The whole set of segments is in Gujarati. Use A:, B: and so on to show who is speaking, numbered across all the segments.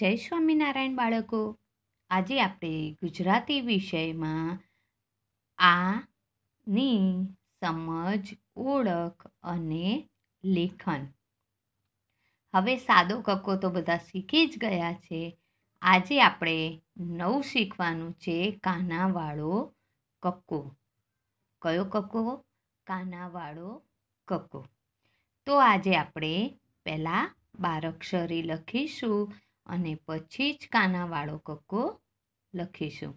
A: જય સ્વામિનારાયણ બાળકો આજે આપણે ગુજરાતી વિષયમાં આ ની સમજ ઓળખ અને લેખન હવે સાદો કક્કો તો બધા શીખી જ ગયા છે આજે આપણે નવું શીખવાનું છે કાનાવાળો કક્કો કયો કક્કો કાનાવાળો કક્કો તો આજે આપણે પહેલાં બારક્ષરી લખીશું અને પછી જ કાનાવાળો કક્કો લખીશું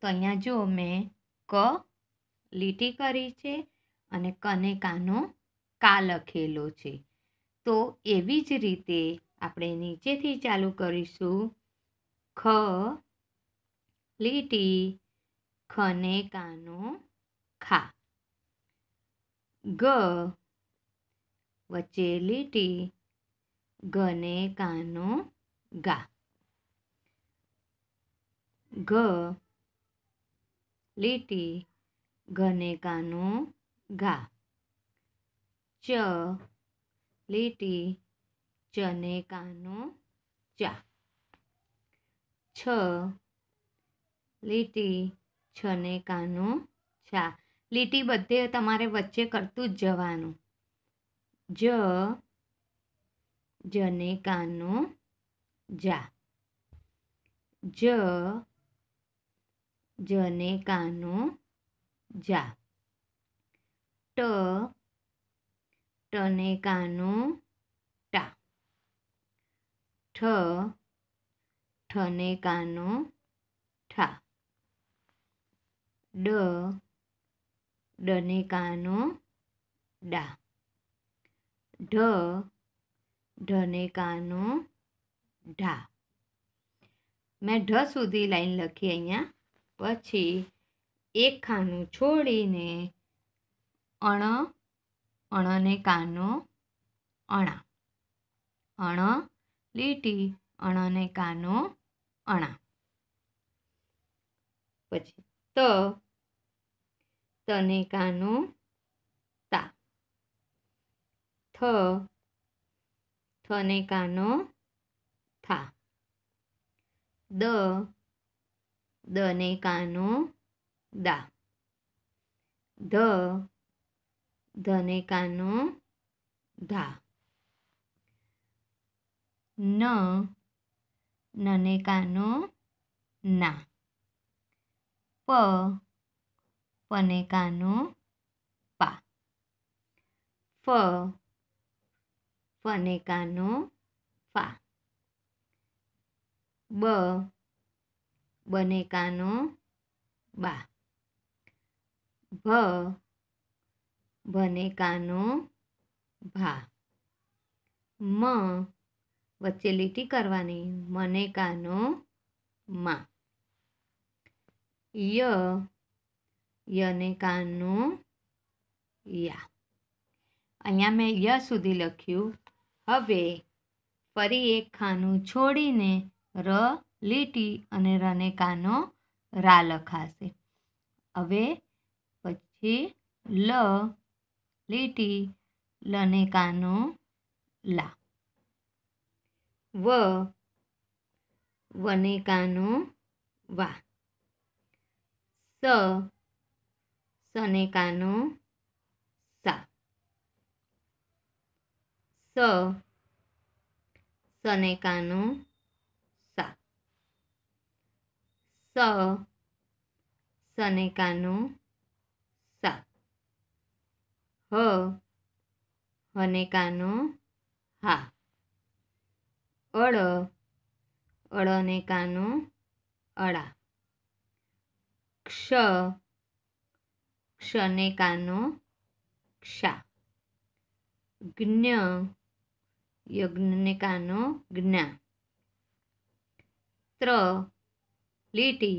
A: તો અહીંયા જો મેં ક લીટી કરી છે અને કને કાનો કા લખેલો છે તો એવી જ રીતે આપણે નીચેથી ચાલુ કરીશું ખ લીટી ખને કાનો ખા ગ વચ્ચે લીટી ગને કાનો ગા ગ લીટી ગને કાનો ગા ચ લીટી ચને કાનો ચા છ લીટી છને કાનો છા લીટી બધે તમારે વચ્ચે કરતું જ જવાનું જ જને કાનો જા જ જને કાનો જા ટ ટને કાનો ટા ઠ ઠને કાનો ઠા ડ ડને કાનો ડા ઢ ઢને કાનો ઢા મેં ઢ સુધી લાઈન લખી અહીંયા પછી એક ખાનું છોડીને અણ અણને કાનો અણા અણ લીટી અણને કાનો અણા પછી ત તને કાનો તા થ થને કાનો થા દ દને કાનો દા ધ ધને કાનો ધા ન નને કાનો ના પ પને કાનો પા ફ ફનેકાનો ફા બ બનેકાનો બા ભ ભનેકાનો ભા મ વચ્ચે લીટી કરવાની મનેકાનો માં ય યનેકાનો યા અહીંયા મેં ય સુધી લખ્યું હવે ફરી એક ખાનું છોડીને ર લીટી અને રને કાનો રા લખાશે હવે પછી લ લીટી લને કાનો લા વ વને કાનો વા સ સને કાનો સા સ સનેકાનો સા સ સનેકાનો સા હ હનેકાનો હા અળ અળનેકાનો અળા ક્ષ ક્ષનેકાનો ક્ષા જ્ઞ યજ્ઞને કાનો જ્ઞા ત્ર લીટી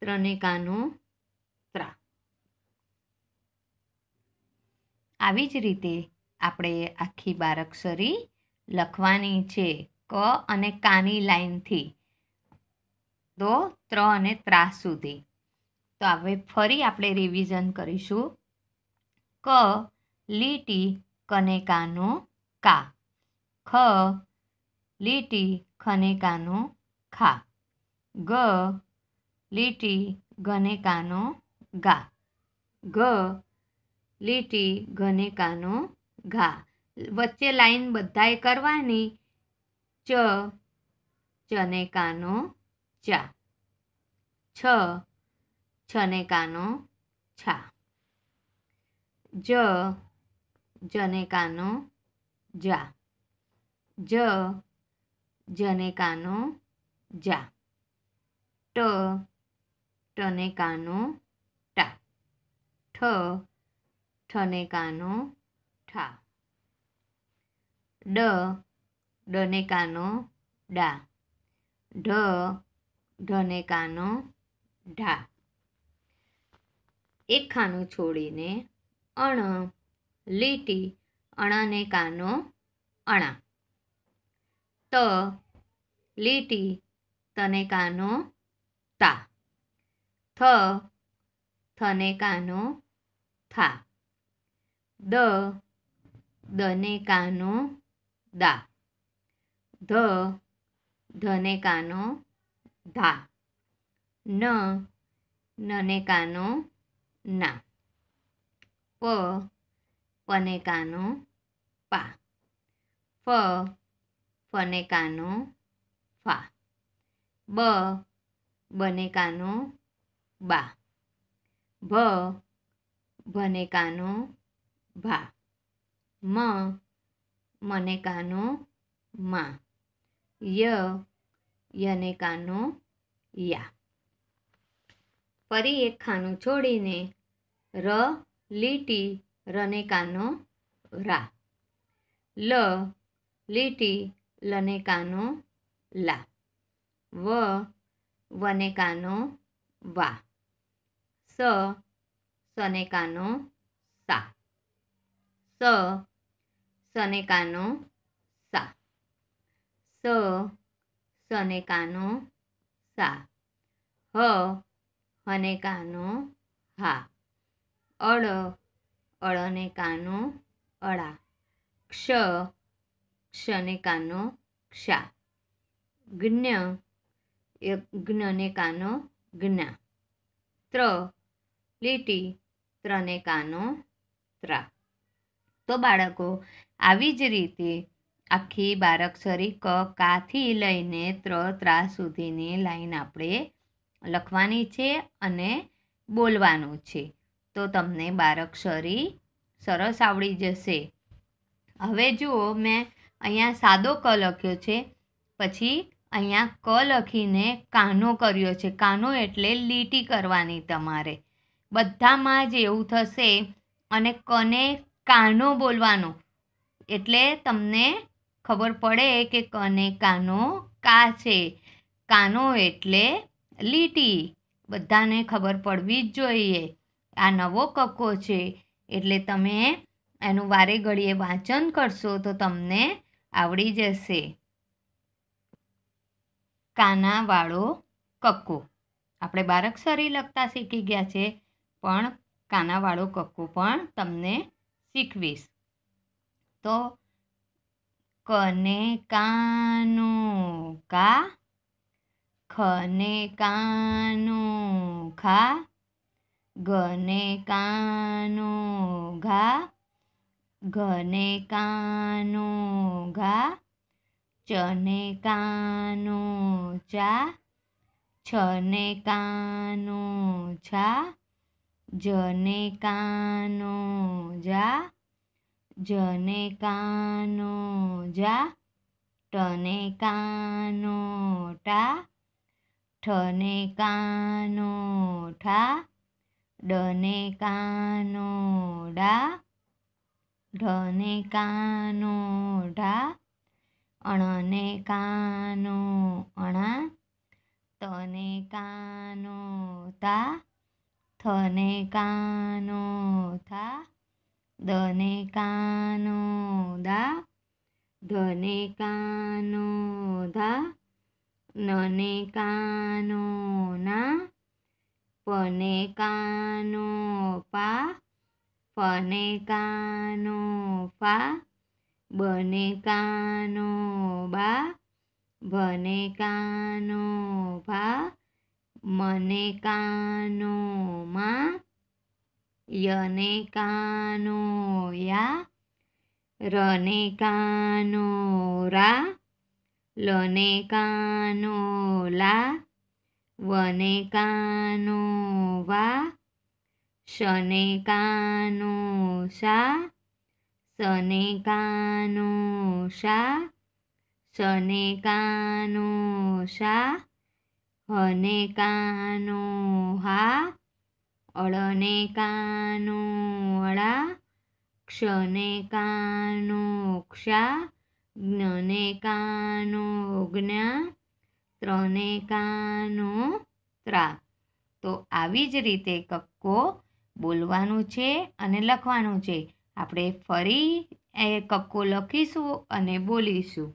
A: ત્રને કાનો ત્રા આવી જ રીતે આપણે આખી બારક્ષરી લખવાની છે ક અને કાની લાઈનથી તો ત્ર અને ત્રા સુધી તો હવે ફરી આપણે રિવિઝન કરીશું ક લીટી કને કાનો કા ખ લીટી ખને કાનો ખા ગ લીટી ગને કાનો ગા ગ લીટી ગને કાનો ઘા વચ્ચે લાઈન બધાએ કરવાની ચ ચને કાનો ચા છ છને કાનો છા જ જને કાનો જા જ જને કાનો જા ટ ટને કાનો ટા ઠ ઠને કાનો ઠા ડ ડને કાનો ડા ઢ ઢને કાનો ઢા એક ખાનું છોડીને અણ લીટી અણાને કાનો અણા ટ લીટી તને કાનો તા થ થને કાનો થા દ દને કાનો દા ધ ધને કાનો ધા ન નને કાનો ના પ પને કાનો પા ફ ફને કાનો ફા બ બને કાનો બા ભ ભને કાનો ભા મ મને કાનો માં ય યને કાનો યા ફરી એક ખાનું છોડીને ર લીટી રને કાનો રા લ લીટી લને કાનો લા વ વને કાનો વા સ સને કાનો સા સ સને કાનો સા સ સને કાનો સા હ હને કાનો હા અળ અળને કાનો અળા ક્ષ ક્ષને કાનો ક્ષા જ્ઞ જ્ઞને કાનો જ્ઞા ત્ર લીટી ત્રને કાનો ત્રા તો બાળકો આવી જ રીતે આખી બારક્ષરી ક કાથી લઈને ત્ર ત્રા સુધીની લાઈન આપણે લખવાની છે અને બોલવાનું છે તો તમને બારક્ષરી સરસ આવડી જશે હવે જુઓ મેં અહીંયા સાદો ક લખ્યો છે પછી અહીંયા ક લખીને કાનો કર્યો છે કાનો એટલે લીટી કરવાની તમારે બધામાં જ એવું થશે અને કને કાનો બોલવાનો એટલે તમને ખબર પડે કે કને કાનો કા છે કાનો એટલે લીટી બધાને ખબર પડવી જ જોઈએ આ નવો કક્કો છે એટલે તમે એનું વારે ઘડીએ વાંચન કરશો તો તમને આવડી જશે કાનાવાળો કક્કો આપણે બારક્ષરી લખતા શીખી ગયા છે પણ કાનાવાળો કક્કો પણ તમને શીખવીશ તો કને કાનો કા ખને કાનો ખા ગને કાનો ઘા ઘને કાનો ઘા ચને કાનો ચા છને કાનો છા જને કાનો જા જને કાનો જા ટને કાનો ટા ઠને કાનો ઠા ડને કાનો ડા ઢને કાનો ઢા અણને કાનો અણા તને કાનો તા થને કાનો થા દને કાનો દા ધને કાનો ધા નને કાનો ના પને કાનો પા ફને કાનો ફા બને કાનો બા ભને કાનો ભા મને કાનો માં યને કાનો યા રને કાનો રા લને કાનો લા વને કાનો વા શને કાનો શા સને કાનો શા સને કાનો શા હને કાનો હા અળને કાનો અળા ક્ષને કાનો ક્ષા જ્ઞને કાનો જ્ઞા ત્રને કાનો ત્રા તો આવી જ રીતે કક્કો બોલવાનું છે અને લખવાનું છે આપણે ફરી એ કક્કો લખીશું અને બોલીશું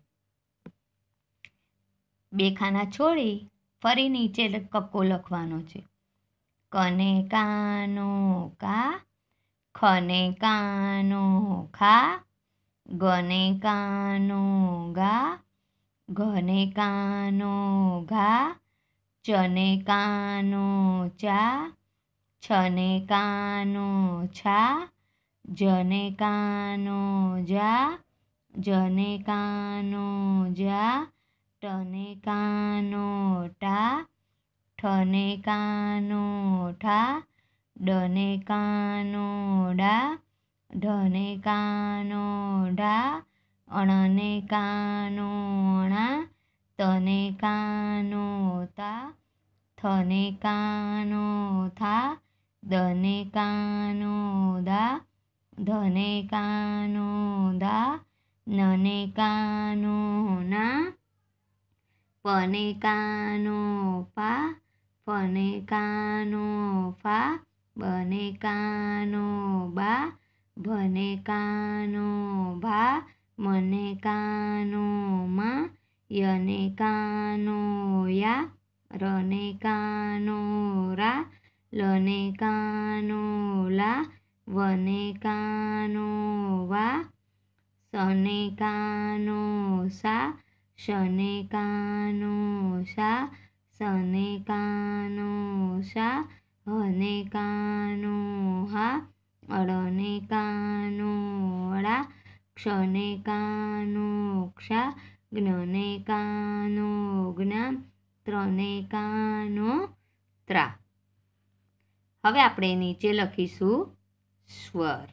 A: બે ખાના છોડી ફરી નીચે કક્કો લખવાનો છે કને કાનો કા ખને કાનો ખા ગને કાનો ગા ઘને કાનો ઘા ચને કાનો ચા છને કાનો છા જને કાનો જા જને કાનો જા ટને કાનો ટા ઠને કાનો ઠા ડને કાનો ડા ઢને કાનો ઢા અણને કાનો ણા તને કાનો તા થને કાનો થા ધને કાનો દા ધને કાનો દા નને કાનો ના પને કાનો પા ફને કાનો ફા બને કાનો બા ભને કાનો ભા મને કાનો માં યને કાનો યા રને કાનો રા લને કાનો લા વને કાનો વા સને કાનો સા શને કાનો સા સને કાનો સા હને કાનો હા અડને કાનો ળા ક્ષને કાનો ક્ષા જ્ઞને કાનો જ્ઞા ત્રને કાનો ત્રા હવે આપણે નીચે લખીશું સ્વર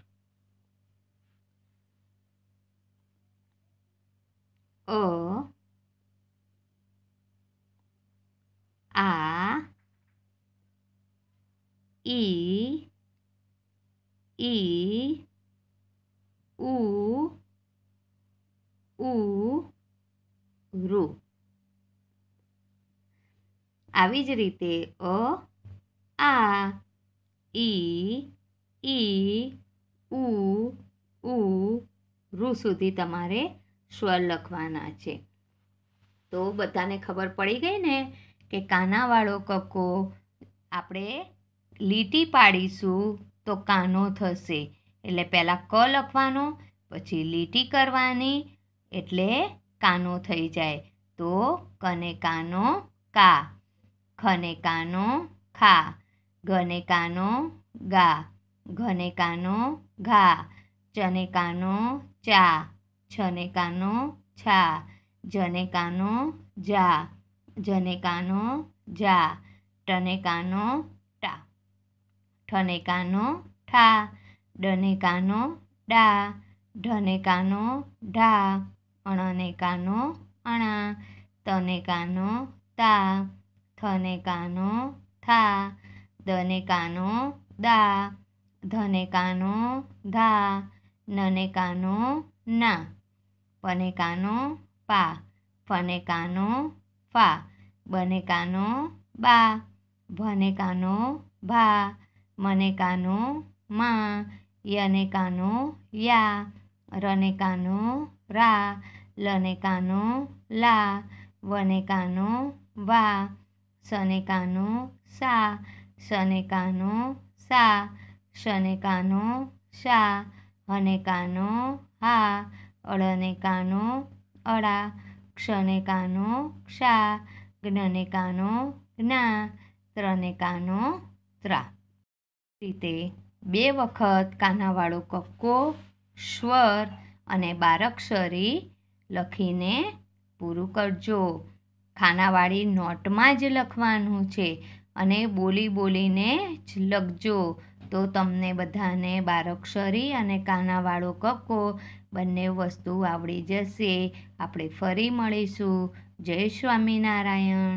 A: અ આ ઈ ઈ ઉ ઉ રૂ આવી જ રીતે અ આ ઈ ઈ ઉ ઉ ઋ સુધી તમારે સ્વર લખવાના છે તો બધાને ખબર પડી ગઈ ને કે કાનાવાળો કક્કો આપણે લીટી પાડીશું તો કાનો થશે એટલે પહેલાં ક લખવાનો પછી લીટી કરવાની એટલે કાનો થઈ જાય તો કને કાનો કા ખને કાનો ખા ঘনে কানো গা ঘনে কানো ঘা চনে কানো চা ছনে কানো ছা জনে কানো যা জনে কানো যা টনে কানো টা ঠনে কানো ঠা ডনে কানো ডা ঢনে কানো ঢা অণনে কানো অণা তনে কানো তা থনে কানো থা का नो दा धने नो धा नने का नो ना का का नो पा पाने कानुनो बने नो बा भने नो भा मने नो मा यने नो या रने कानो का नो ला वने कानो का नो सा શને કાનો સા શને કાનો શા હને કાનો હા અળને કાનો અળા ક્ષને કાનો ક્ષા જ્ઞને કાનો જ્ઞા ત્રને કાનો ત્રા રીતે બે વખત કાનાવાળો કક્કો સ્વર અને બારક્ષરી લખીને પૂરું કરજો ખાનાવાળી નોટમાં જ લખવાનું છે અને બોલી બોલીને જ લખજો તો તમને બધાને બારક્ષરી અને કાનાવાળો કક્કો બંને વસ્તુ આવડી જશે આપણે ફરી મળીશું જય સ્વામિનારાયણ